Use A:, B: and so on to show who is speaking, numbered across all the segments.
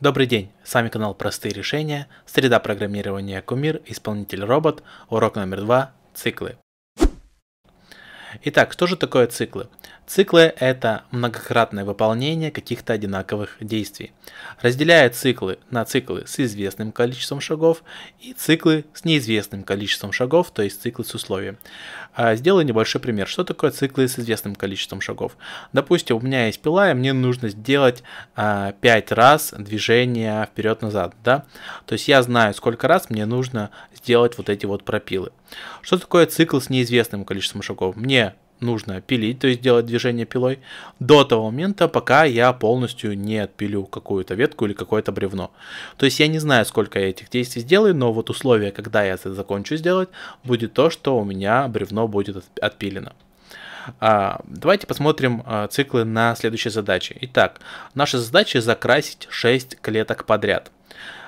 A: Добрый день, с вами канал Простые решения, среда программирования Кумир, исполнитель робот, урок номер два, циклы. Итак, что же такое циклы? Циклы – это многократное выполнение каких-то одинаковых действий. Разделяя циклы на циклы с известным количеством шагов и циклы с неизвестным количеством шагов, то есть циклы с условием. А, сделаю небольшой пример. Что такое циклы с известным количеством шагов? Допустим, у меня есть пила, и мне нужно сделать 5 а, раз движение вперед-назад. Да? То есть я знаю, сколько раз мне нужно сделать вот эти вот пропилы. Что такое цикл с неизвестным количеством шагов? Мне нужно пилить, то есть делать движение пилой, до того момента, пока я полностью не отпилю какую-то ветку или какое-то бревно. То есть я не знаю, сколько я этих действий сделаю, но вот условие, когда я это закончу сделать, будет то, что у меня бревно будет отпилено. А, давайте посмотрим а, циклы на следующей задаче. Итак, наша задача закрасить 6 клеток подряд.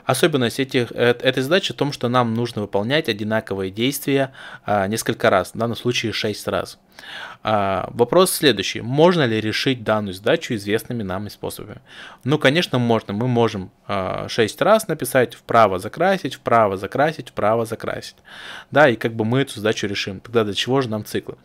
A: Особенность этих, э, этой задачи в том, что нам нужно выполнять одинаковые действия а, несколько раз, в данном случае 6 раз. А, вопрос следующий. Можно ли решить данную задачу известными нам способами? Ну, конечно, можно. Мы можем 6 а, раз написать, вправо закрасить, вправо закрасить, вправо закрасить. Да, и как бы мы эту задачу решим. Тогда для чего же нам циклы?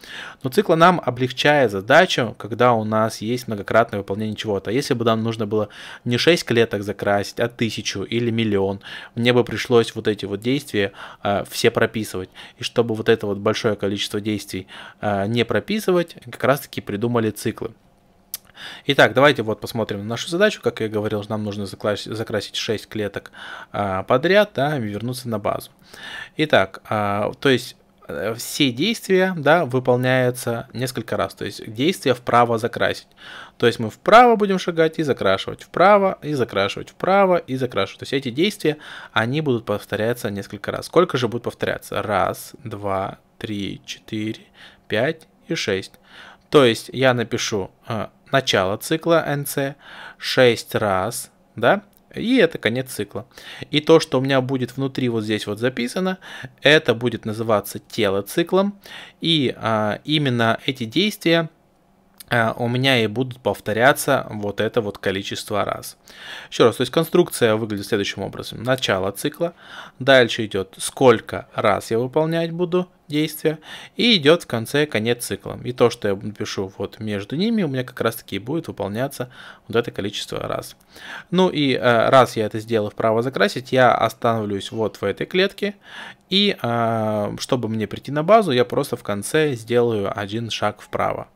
A: Но циклы нам облегчает задачу, когда у нас есть многократное выполнение чего-то. Если бы нам нужно было не 6 клеток закрасить, а 1000 или миллион, миллион, мне бы пришлось вот эти вот действия э, все прописывать. И чтобы вот это вот большое количество действий э, не прописывать, как раз таки придумали циклы. Итак, давайте вот посмотрим на нашу задачу. Как я говорил, нам нужно закрасить, закрасить 6 клеток а, подряд да, и вернуться на базу. Итак, а, то есть Э, все действия да, выполняются несколько раз. То есть действие вправо закрасить. То есть мы вправо будем шагать и закрашивать, вправо и закрашивать, вправо и закрашивать. То есть эти действия, они будут повторяться несколько раз. Сколько же будет повторяться? Раз, два, три, четыре, пять и шесть. То есть я напишу э, начало цикла NC 6 раз, да, и это конец цикла. И то, что у меня будет внутри вот здесь вот записано, это будет называться тело циклом. И а, именно эти действия Э, у меня и будут повторяться вот это вот количество раз. Еще раз, то есть конструкция выглядит следующим образом. Начало цикла, дальше идет сколько раз я выполнять буду действия и идет в конце конец цикла. И то, что я напишу вот между ними, у меня как раз таки будет выполняться вот это количество раз. Ну и э, раз я это сделал вправо закрасить, я остановлюсь вот в этой клетке, и э, чтобы мне прийти на базу, я просто в конце сделаю один шаг вправо.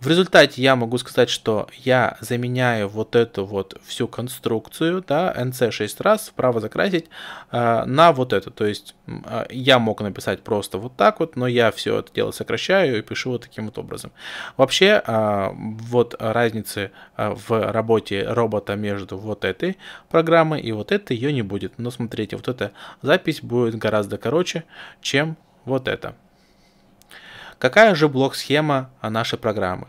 A: В результате я могу сказать, что я заменяю вот эту вот всю конструкцию, да, nc 6 раз, вправо закрасить, э, на вот это. То есть э, я мог написать просто вот так вот, но я все это дело сокращаю и пишу вот таким вот образом. Вообще, э, вот разницы э, в работе робота между вот этой программой и вот этой ее не будет. Но смотрите, вот эта запись будет гораздо короче, чем вот это. Какая же блок-схема нашей программы?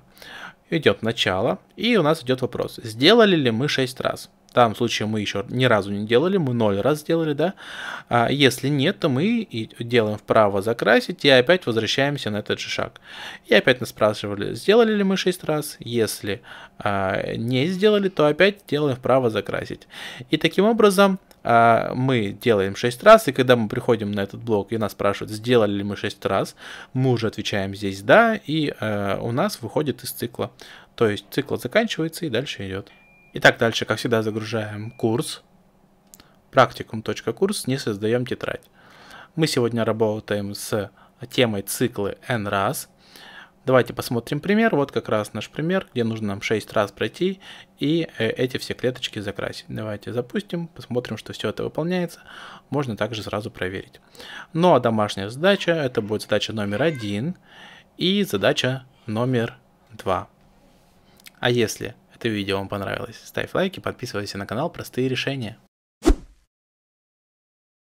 A: Идет начало, и у нас идет вопрос, сделали ли мы 6 раз. В данном случае мы еще ни разу не делали, мы 0 раз сделали, да. А если нет, то мы делаем вправо закрасить и опять возвращаемся на этот же шаг. И опять нас спрашивали, сделали ли мы 6 раз. Если а, не сделали, то опять делаем вправо закрасить. И таким образом а, мы делаем 6 раз, и когда мы приходим на этот блок и нас спрашивают, сделали ли мы 6 раз, мы уже отвечаем здесь «да», и а, у нас выходит из цикла. То есть цикл заканчивается и дальше идет. Итак, дальше, как всегда, загружаем курс, практикум.курс, не создаем тетрадь. Мы сегодня работаем с темой циклы N раз – Давайте посмотрим пример. Вот как раз наш пример, где нужно нам 6 раз пройти и э, эти все клеточки закрасить. Давайте запустим, посмотрим, что все это выполняется. Можно также сразу проверить. Ну а домашняя задача, это будет задача номер 1 и задача номер 2. А если это видео вам понравилось, ставь лайки, подписывайся на канал «Простые решения».